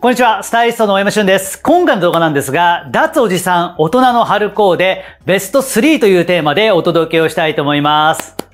こんにちは、スタイリストの大山俊です。今回の動画なんですが、脱おじさん大人の春コーデベスト3というテーマでお届けをしたいと思います。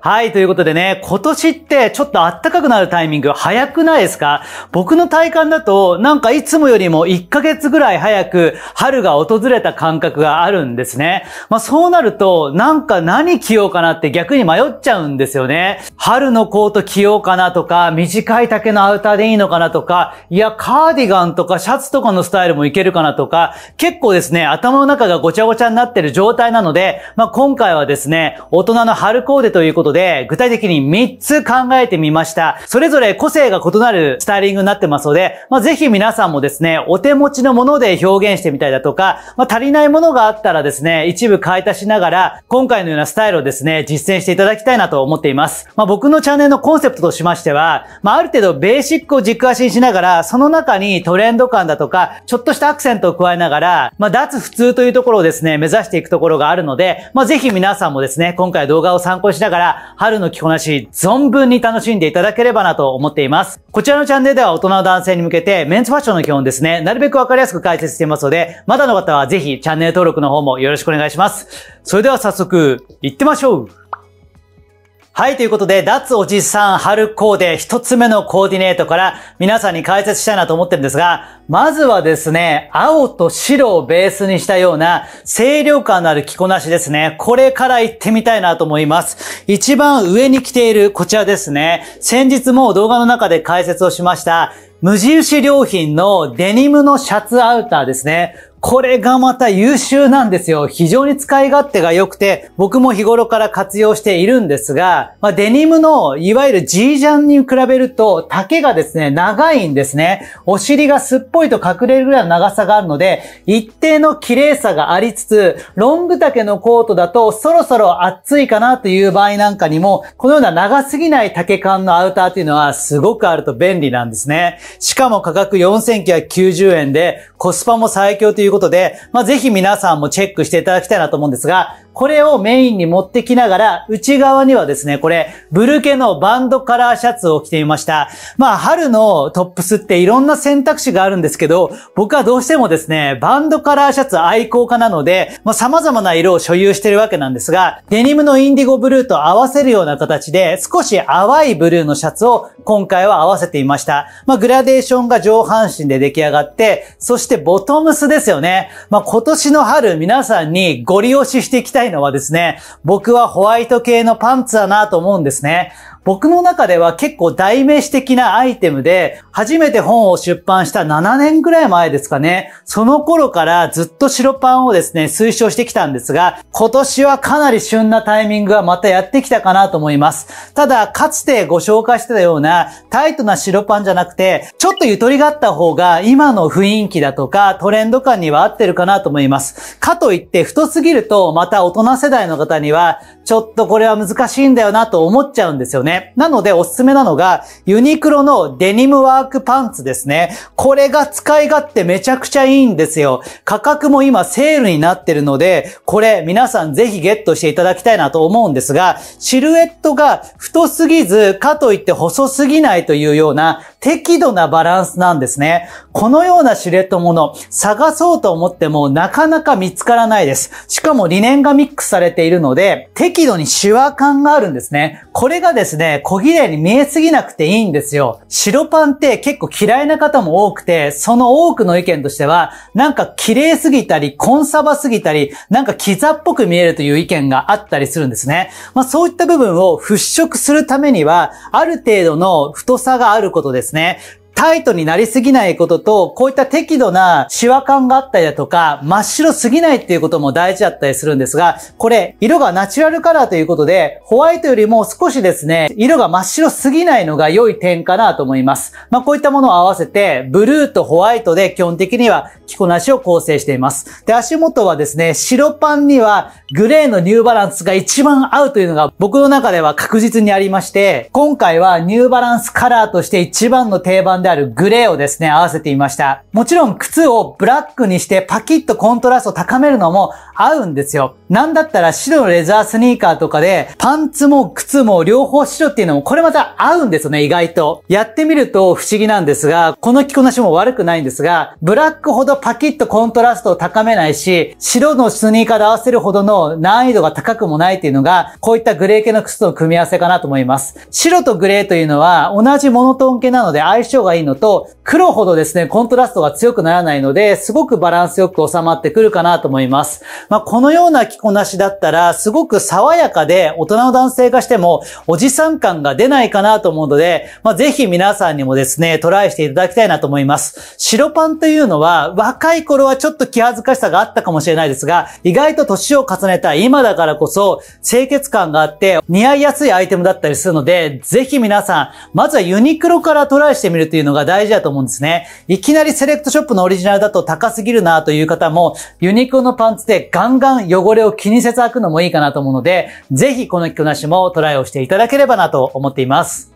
はい、ということでね、今年ってちょっと暖かくなるタイミング早くないですか僕の体感だと、なんかいつもよりも1ヶ月ぐらい早く春が訪れた感覚があるんですね。まあそうなると、なんか何着ようかなって逆に迷っちゃうんですよね。春のコート着ようかなとか、短い丈のアウターでいいのかなとか、いや、カーディガンとかシャツとかのスタイルもいけるかなとか、結構ですね、頭の中がごちゃごちゃになってる状態なので、まあ今回はですね、大人の春コーデということことで、具体的に3つ考えてみました。それぞれ個性が異なるスタイリングになってますので、まあ、ぜひ皆さんもですね、お手持ちのもので表現してみたいだとか、まあ、足りないものがあったらですね、一部買い足しながら、今回のようなスタイルをですね、実践していただきたいなと思っています。まあ、僕のチャンネルのコンセプトとしましては、まあ、ある程度ベーシックを軸足にしながら、その中にトレンド感だとか、ちょっとしたアクセントを加えながら、まあ、脱普通というところをですね、目指していくところがあるので、まあ、ぜひ皆さんもですね、今回動画を参考にしながら、春の着こなし、存分に楽しんでいただければなと思っています。こちらのチャンネルでは大人の男性に向けて、メンズファッションの基本ですね、なるべくわかりやすく解説していますので、まだの方はぜひチャンネル登録の方もよろしくお願いします。それでは早速、行ってましょうはい、ということで、脱おじさん春コーデ一つ目のコーディネートから皆さんに解説したいなと思ってるんですが、まずはですね、青と白をベースにしたような清涼感のある着こなしですね。これから行ってみたいなと思います。一番上に着ているこちらですね。先日も動画の中で解説をしました、無印良品のデニムのシャツアウターですね。これがまた優秀なんですよ。非常に使い勝手が良くて、僕も日頃から活用しているんですが、まあ、デニムのいわゆる G ジャンに比べると丈がですね、長いんですね。お尻がすっぽりと隠れるぐらいの長さがあるので、一定の綺麗さがありつつ、ロング丈のコートだとそろそろ暑いかなという場合なんかにも、このような長すぎない丈感のアウターっていうのはすごくあると便利なんですね。しかも価格4990円で、コスパも最強ということで、まあ、ぜひ皆さんもチェックしていただきたいなと思うんですが、これをメインに持ってきながら、内側にはですね、これ、ブルケのバンドカラーシャツを着てみました。まあ、春のトップスっていろんな選択肢があるんですけど、僕はどうしてもですね、バンドカラーシャツ愛好家なので、まあ、様々な色を所有してるわけなんですが、デニムのインディゴブルーと合わせるような形で、少し淡いブルーのシャツを今回は合わせていました。まあ、グラデーションが上半身で出来上がって、そしてボトムスですよね。まあ、今年の春皆さんにご利用ししていきたいのはですね、僕はホワイト系のパンツだなと思うんですね。僕の中では結構代名詞的なアイテムで、初めて本を出版した7年ぐらい前ですかね。その頃からずっと白パンをですね、推奨してきたんですが、今年はかなり旬なタイミングがまたやってきたかなと思います。ただ、かつてご紹介してたようなタイトな白パンじゃなくて、ちょっとゆとりがあった方が今の雰囲気だとかトレンド感には合ってるかなと思います。かといって太すぎると、また大人世代の方にはちょっとこれは難しいんだよなと思っちゃうんですよね。なのでおすすめなのが、ユニクロのデニムワークパンツですね。これが使い勝手めちゃくちゃいいんですよ。価格も今セールになってるので、これ皆さんぜひゲットしていただきたいなと思うんですが、シルエットが太すぎず、かといって細すぎないというような適度なバランスなんですね。このようなシレットもの、探そうと思ってもなかなか見つからないです。しかも理念がミックスされているので、適度にシワ感があるんですね。これがですね、小綺麗に見えすぎなくていいんですよ。白パンって結構嫌いな方も多くて、その多くの意見としては、なんか綺麗すぎたり、コンサバすぎたり、なんかキザっぽく見えるという意見があったりするんですね。まあそういった部分を払拭するためには、ある程度の太さがあることですね。タイトになりすぎないことと、こういった適度なシワ感があったりだとか、真っ白すぎないっていうことも大事だったりするんですが、これ、色がナチュラルカラーということで、ホワイトよりも少しですね、色が真っ白すぎないのが良い点かなと思います。まあ、こういったものを合わせて、ブルーとホワイトで基本的には着こなしを構成しています。で、足元はですね、白パンにはグレーのニューバランスが一番合うというのが僕の中では確実にありまして、今回はニューバランスカラーとして一番の定番であるグレーをですね、合わせてみました。もちろん靴をブラックにしてパキッとコントラストを高めるのも合うんですよ。なんだったら白のレザースニーカーとかで、パンツも靴も両方白っていうのもこれまた合うんですよね、意外と。やってみると不思議なんですが、この着こなしも悪くないんですが、ブラックほどパキッとコントラストを高めないし、白のスニーカーで合わせるほどの難易度が高くもないっていうのが、こういったグレー系の靴との組み合わせかなと思います。白とグレーというのは同じモノトーン系なので相性がいいいのと、黒ほどですね、コントラストが強くならないので、すごくバランスよく収まってくるかなと思います。まあ、このような着こなしだったら、すごく爽やかで、大人の男性がしても、おじさん感が出ないかなと思うので、まあ、ぜひ皆さんにもですね、トライしていただきたいなと思います。白パンというのは、若い頃はちょっと気恥ずかしさがあったかもしれないですが、意外と年を重ねた今だからこそ、清潔感があって、似合いやすいアイテムだったりするので、ぜひ皆さん、まずはユニクロからトライしてみるというののが大事だと思うんですね。いきなりセレクトショップのオリジナルだと高すぎるなという方も、ユニクロのパンツでガンガン汚れを気にせず履くのもいいかなと思うので、ぜひこの着こなしもトライをしていただければなと思っています。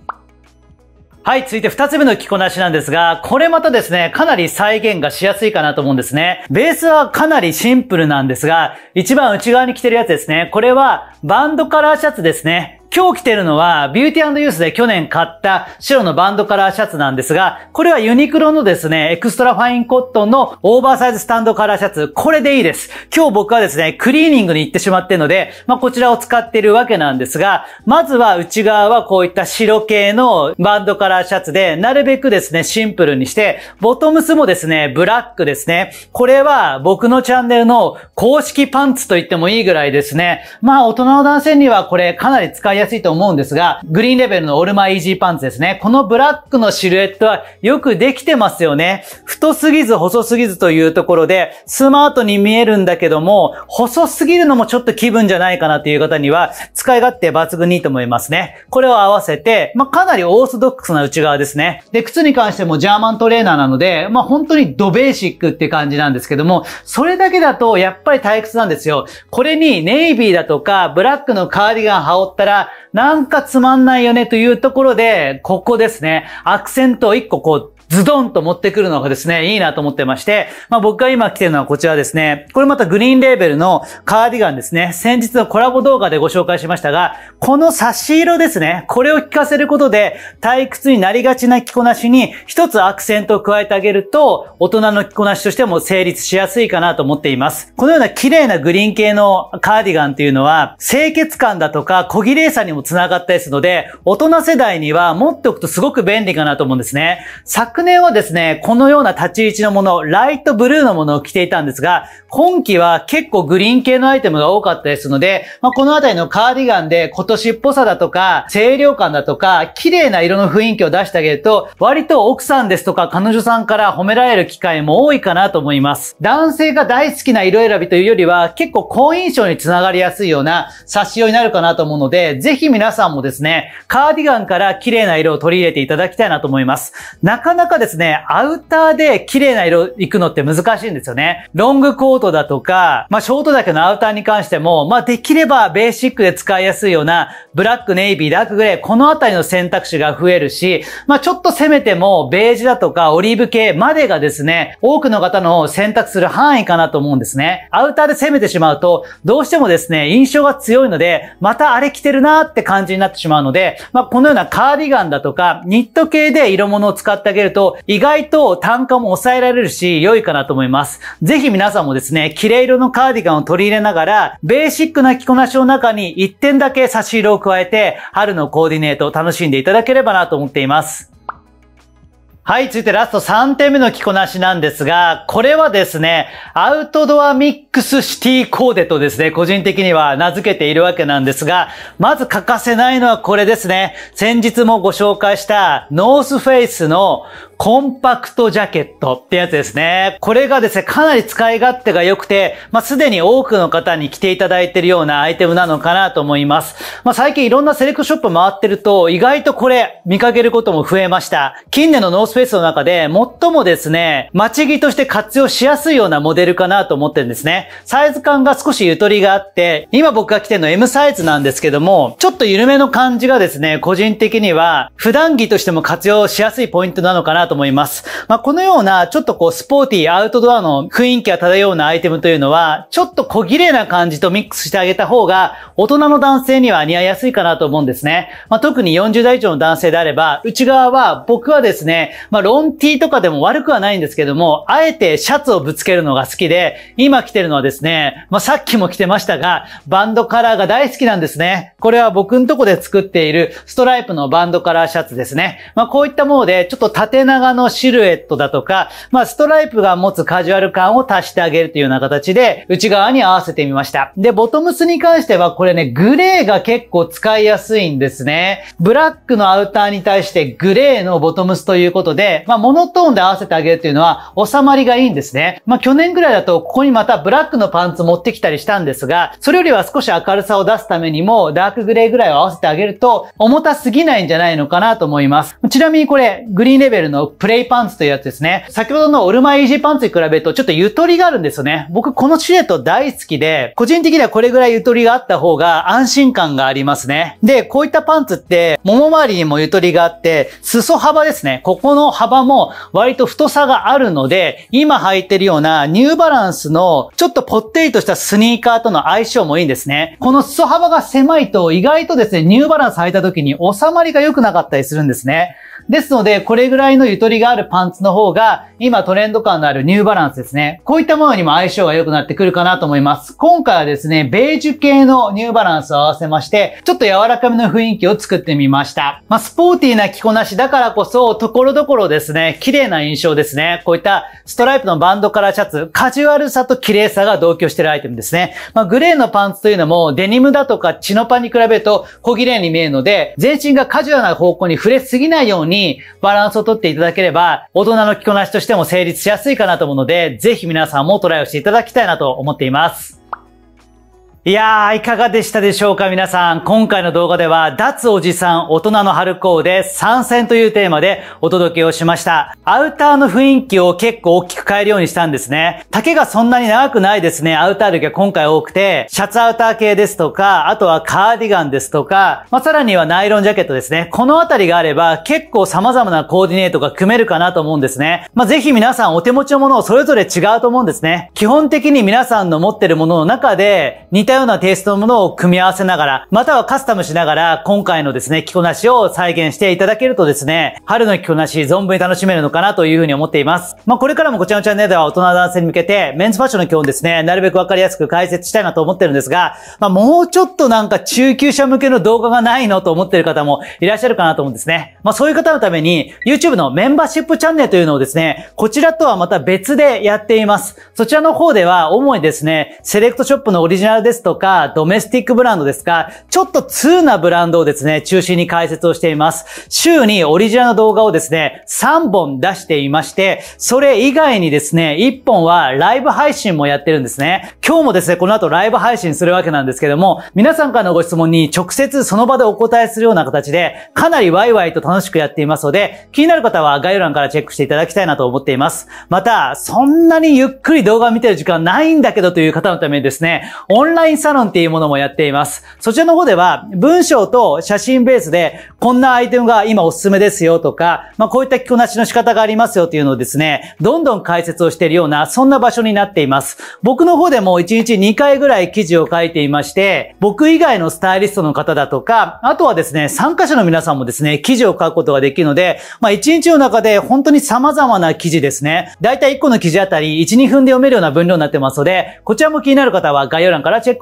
はい、続いて二つ目の着こなしなんですが、これまたですね、かなり再現がしやすいかなと思うんですね。ベースはかなりシンプルなんですが、一番内側に着てるやつですね。これはバンドカラーシャツですね。今日着てるのは、ビューティーユースで去年買った白のバンドカラーシャツなんですが、これはユニクロのですね、エクストラファインコットンのオーバーサイズスタンドカラーシャツ、これでいいです。今日僕はですね、クリーニングに行ってしまってるので、まあ、こちらを使ってるわけなんですが、まずは内側はこういった白系のバンドカラーシャツで、なるべくですね、シンプルにして、ボトムスもですね、ブラックですね。これは僕のチャンネルの公式パンツと言ってもいいぐらいですね。まあ、大人の男性にはこれかなり使いやすいやすいと思うんですが、グリーンレベルのオルマイージーパンツですね。このブラックのシルエットはよくできてますよね。太すぎず細すぎずというところで、スマートに見えるんだけども、細すぎるのもちょっと気分じゃないかなという方には、使い勝手抜群にいいと思いますね。これを合わせて、まあ、かなりオーソドックスな内側ですね。で、靴に関してもジャーマントレーナーなので、まあ、本当にドベーシックって感じなんですけども、それだけだとやっぱり退屈なんですよ。これにネイビーだとか、ブラックのカーディガン羽織ったら、なんかつまんないよねというところで、ここですね。アクセントを1個こう、ズドンと持ってくるのがですね、いいなと思ってまして、まあ僕が今着てるのはこちらですね。これまたグリーンレーベルのカーディガンですね。先日のコラボ動画でご紹介しましたが、この差し色ですね。これを効かせることで、退屈になりがちな着こなしに一つアクセントを加えてあげると、大人の着こなしとしても成立しやすいかなと思っています。このような綺麗なグリーン系のカーディガンっていうのは、清潔感だとか小綺麗さにもつながったりするので、大人世代には持っておくとすごく便利かなと思うんですね。昨年はですね、このような立ち位置のもの、ライトブルーのものを着ていたんですが、今季は結構グリーン系のアイテムが多かったですので、まあ、このあたりのカーディガンで今年っぽさだとか、清涼感だとか、綺麗な色の雰囲気を出してあげると、割と奥さんですとか彼女さんから褒められる機会も多いかなと思います。男性が大好きな色選びというよりは、結構好印象につながりやすいような差し用になるかなと思うので、ぜひ皆さんもですね、カーディガンから綺麗な色を取り入れていただきたいなと思います。なかなかかですね、アウターで綺麗な色行くのって難しいんですよね。ロングコートだとか、まあショートだけのアウターに関しても、まあできればベーシックで使いやすいような、ブラック、ネイビー、ダークグレー、このあたりの選択肢が増えるし、まあちょっと攻めても、ベージュだとかオリーブ系までがですね、多くの方の選択する範囲かなと思うんですね。アウターで攻めてしまうと、どうしてもですね、印象が強いので、またあれ着てるなーって感じになってしまうので、まあこのようなカーディガンだとか、ニット系で色物を使ってあげると、と、意外と単価も抑えられるし、良いかなと思います。ぜひ皆さんもですね、綺麗色のカーディガンを取り入れながら、ベーシックな着こなしの中に1点だけ差し色を加えて、春のコーディネートを楽しんでいただければなと思っています。はい、続いてラスト3点目の着こなしなんですが、これはですね、アウトドアミックスシティコーデとですね、個人的には名付けているわけなんですが、まず欠かせないのはこれですね。先日もご紹介したノースフェイスのコンパクトジャケットってやつですね。これがですね、かなり使い勝手が良くて、まあ、すでに多くの方に着ていただいてるようなアイテムなのかなと思います。まあ、最近いろんなセレクトショップ回ってると、意外とこれ見かけることも増えました。近年のノースペースの中で、最もですね、待ち着として活用しやすいようなモデルかなと思ってるんですね。サイズ感が少しゆとりがあって、今僕が着てるの M サイズなんですけども、ちょっと緩めの感じがですね、個人的には、普段着としても活用しやすいポイントなのかなとと思います。まあ、このような、ちょっとこう、スポーティー、アウトドアの雰囲気が漂うようなアイテムというのは、ちょっと小綺麗な感じとミックスしてあげた方が、大人の男性には似合いやすいかなと思うんですね。まあ、特に40代以上の男性であれば、内側は、僕はですね、まあ、ロンティーとかでも悪くはないんですけども、あえてシャツをぶつけるのが好きで、今着てるのはですね、まあ、さっきも着てましたが、バンドカラーが大好きなんですね。これは僕んとこで作っている、ストライプのバンドカラーシャツですね。まあ、こういったもので、ちょっと縦長長のシルエットだとか、まあ、ストライプが持つカジュアル感を足してあげるというような形で、内側に合わせてみました。で、ボトムスに関しては、これね、グレーが結構使いやすいんですね。ブラックのアウターに対してグレーのボトムスということで、まあ、モノトーンで合わせてあげるというのは、収まりがいいんですね。まあ、去年ぐらいだと、ここにまたブラックのパンツ持ってきたりしたんですが、それよりは少し明るさを出すためにも、ダークグレーぐらいを合わせてあげると、重たすぎないんじゃないのかなと思います。ちなみにこれ、グリーンレベルのプレイパンツというやつですね。先ほどのオルマイージーパンツに比べるとちょっとゆとりがあるんですよね。僕このシルエット大好きで、個人的にはこれぐらいゆとりがあった方が安心感がありますね。で、こういったパンツって、もも周りにもゆとりがあって、裾幅ですね。ここの幅も割と太さがあるので、今履いてるようなニューバランスのちょっとぽってりとしたスニーカーとの相性もいいんですね。この裾幅が狭いと意外とですね、ニューバランス履いた時に収まりが良くなかったりするんですね。ですので、これぐらいのゆとりがあるパンツの方が、今トレンド感のあるニューバランスですね。こういったものにも相性が良くなってくるかなと思います。今回はですね、ベージュ系のニューバランスを合わせまして、ちょっと柔らかめの雰囲気を作ってみました。まあ、スポーティーな着こなしだからこそ、ところどころですね、綺麗な印象ですね。こういったストライプのバンドカラーシャツ、カジュアルさと綺麗さが同居してるアイテムですね。まあ、グレーのパンツというのも、デニムだとかチノパンに比べると小綺麗に見えるので、全身がカジュアルな方向に触れすぎないようににバランスをとっていただければ、大人の着こなしとしても成立しやすいかなと思うので、ぜひ皆さんもトライをしていただきたいなと思っています。いやー、いかがでしたでしょうか皆さん。今回の動画では、脱おじさん大人の春高で参戦というテーマでお届けをしました。アウターの雰囲気を結構大きく変えるようにしたんですね。丈がそんなに長くないですね。アウター類が今回多くて、シャツアウター系ですとか、あとはカーディガンですとか、まあ、さらにはナイロンジャケットですね。このあたりがあれば、結構様々なコーディネートが組めるかなと思うんですね。まあ、ぜひ皆さんお手持ちのものをそれぞれ違うと思うんですね。基本的に皆さんの持ってるものの中で、似たたようなテイストのものを組み合わせながら、またはカスタムしながら、今回のですね、着こなしを再現していただけるとですね、春の着こなし、存分に楽しめるのかなというふうに思っています。まあ、これからもこちらのチャンネルでは大人男性に向けて、メンズファッションの基本ですね、なるべくわかりやすく解説したいなと思ってるんですが、まあ、もうちょっとなんか中級者向けの動画がないのと思ってる方もいらっしゃるかなと思うんですね。まあ、そういう方のために、YouTube のメンバーシップチャンネルというのをですね、こちらとはまた別でやっています。そちらの方では、主にですね、セレクトショップのオリジナルですですとか、ドメスティックブランドですか、ちょっと通なブランドをですね、中心に解説をしています。週にオリジナルの動画をですね、3本出していまして、それ以外にですね、1本はライブ配信もやってるんですね。今日もですね、この後ライブ配信するわけなんですけども、皆さんからのご質問に直接その場でお答えするような形で、かなりワイワイと楽しくやっていますので、気になる方は概要欄からチェックしていただきたいなと思っています。また、そんなにゆっくり動画を見てる時間ないんだけどという方のためにですね、オンラインインサロンっていうものもやっています。そちらの方では、文章と写真ベースで、こんなアイテムが今おすすめですよとか、まあ、こういった着こなしの仕方がありますよっていうのをですね、どんどん解説をしているような、そんな場所になっています。僕の方でも1日2回ぐらい記事を書いていまして、僕以外のスタイリストの方だとか、あとはですね、参加者の皆さんもですね、記事を書くことができるので、まあ、1日の中で本当に様々な記事ですね。だいたい1個の記事あたり1、2分で読めるような分量になってますので、こちらも気になる方は概要欄からチェック